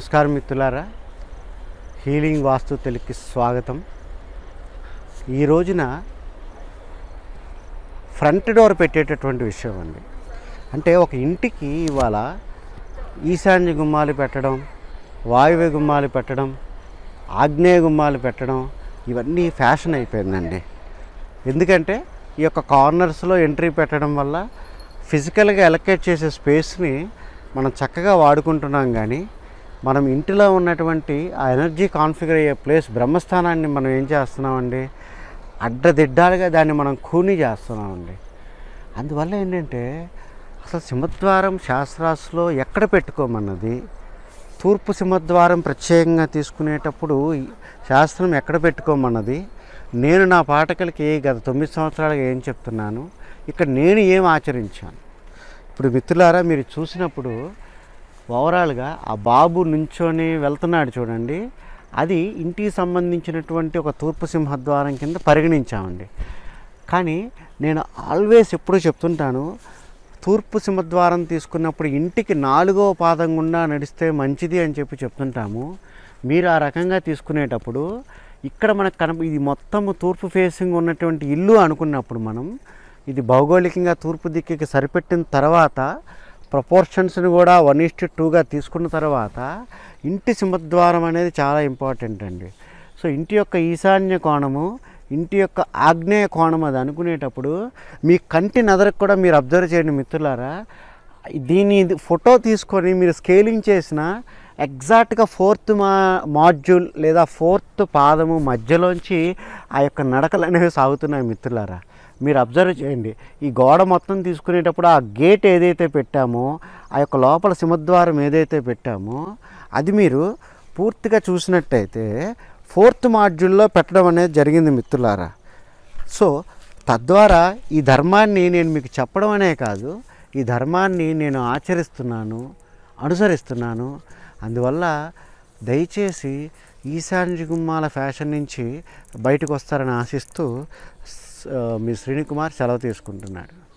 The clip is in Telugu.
నమస్కారం మిత్రులారా హీలింగ్ వాస్తు తెలుగుకి స్వాగతం ఈ రోజున ఫ్రంట్ డోర్ పెట్టేటటువంటి విషయం అండి అంటే ఒక ఇంటికి ఇవాళ ఈశాన్య గుమ్మాలు పెట్టడం వాయువ్య గుమ్మాలు పెట్టడం ఆగ్నేయ గుమ్మాలు పెట్టడం ఇవన్నీ ఫ్యాషన్ అయిపోయిందండి ఎందుకంటే ఈ యొక్క కార్నర్స్లో ఎంట్రీ పెట్టడం వల్ల ఫిజికల్గా ఎలకేట్ చేసే స్పేస్ని మనం చక్కగా వాడుకుంటున్నాం కానీ మనం ఇంటిలో ఉన్నటువంటి ఆ ఎనర్జీ కాన్ఫిగర్ అయ్యే ప్లేస్ బ్రహ్మస్థానాన్ని మనం ఏం చేస్తున్నామండి అడ్డదిడ్డాలుగా దాన్ని మనం కూని చేస్తున్నామండి అందువల్ల ఏంటంటే అసలు సింహద్వారం శాస్త్రాస్లో ఎక్కడ పెట్టుకోమన్నది తూర్పు సింహద్వారం ప్రత్యేకంగా తీసుకునేటప్పుడు శాస్త్రం ఎక్కడ పెట్టుకోమన్నది నేను నా పాఠకులకి గత తొమ్మిది సంవత్సరాలుగా ఏం చెప్తున్నాను ఇక్కడ నేను ఏం ఆచరించాను ఇప్పుడు మిత్రులారా మీరు చూసినప్పుడు ఓవరాల్గా ఆ బాబు నుంచొని వెళ్తున్నాడు చూడండి అది ఇంటికి సంబంధించినటువంటి ఒక తూర్పు సింహద్వారం కింద పరిగణించామండి కానీ నేను ఆల్వేస్ ఎప్పుడూ చెప్తుంటాను తూర్పు సింహద్వారం తీసుకున్నప్పుడు ఇంటికి నాలుగవ పాదం గుండా నడిస్తే మంచిది అని చెప్పి చెప్తుంటాము మీరు ఆ రకంగా తీసుకునేటప్పుడు ఇక్కడ మనకు కనప ఇది మొత్తము తూర్పు ఫేసింగ్ ఉన్నటువంటి ఇల్లు అనుకున్నప్పుడు మనం ఇది భౌగోళికంగా తూర్పు దిక్కుకి సరిపెట్టిన తర్వాత ప్రపోర్షన్స్ని కూడా వన్ ఈస్ట్ టూగా తీసుకున్న తర్వాత ఇంటి సింహద్వారం అనేది చాలా ఇంపార్టెంట్ అండి సో ఇంటి యొక్క ఈశాన్య కోణము ఇంటి యొక్క ఆగ్నేయ కోణం అది అనుకునేటప్పుడు మీ కంటి నదరకు కూడా మీరు అబ్జర్వ్ చేయండి మిత్రులారా దీని ఫోటో తీసుకొని మీరు స్కేలింగ్ చేసిన ఎగ్జాక్ట్గా ఫోర్త్ మా మాడ్యూల్ లేదా ఫోర్త్ పాదము మధ్యలోంచి ఆ యొక్క నడకలు అనేవి సాగుతున్నాయి మిత్రులారా మీరు అబ్జర్వ్ చేయండి ఈ గోడ మొత్తం తీసుకునేటప్పుడు ఆ గేట్ ఏదైతే పెట్టామో ఆ యొక్క లోపల సింహద్వారం ఏదైతే పెట్టామో అది మీరు పూర్తిగా చూసినట్టయితే ఫోర్త్ మాడ్యూల్లో పెట్టడం అనేది జరిగింది మిత్రులారా సో తద్వారా ఈ ధర్మాన్ని నేను మీకు చెప్పడం అనే కాదు ఈ ధర్మాన్ని నేను ఆచరిస్తున్నాను అనుసరిస్తున్నాను అందువల్ల దయచేసి ఈశాన్య గుమ్మాల ఫ్యాషన్ నుంచి బయటకు వస్తారని ఆశిస్తూ మీ శ్రీనికుమార్ సెలవు తీసుకుంటున్నాడు